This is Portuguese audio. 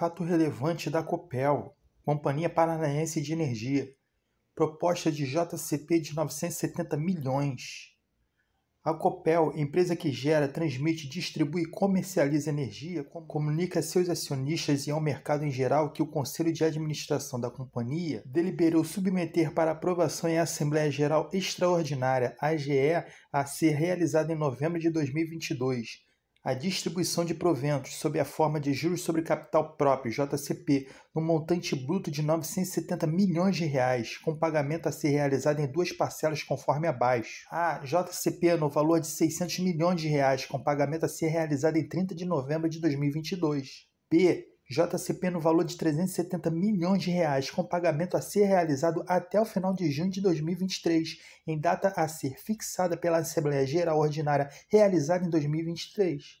Fato relevante da COPEL, Companhia Paranaense de Energia, proposta de JCP de 970 milhões. A COPEL, empresa que gera, transmite, distribui e comercializa energia, comunica a seus acionistas e ao mercado em geral que o Conselho de Administração da companhia deliberou submeter para aprovação em Assembleia Geral Extraordinária, AGE, a ser realizada em novembro de 2022 a distribuição de proventos sob a forma de juros sobre capital próprio, JCP, no montante bruto de 970 milhões de reais, com pagamento a ser realizado em duas parcelas conforme abaixo. A JCP no valor de 600 milhões de reais, com pagamento a ser realizado em 30 de novembro de 2022. B. JCP no valor de 370 milhões de reais, com pagamento a ser realizado até o final de junho de 2023, em data a ser fixada pela Assembleia Geral Ordinária realizada em 2023.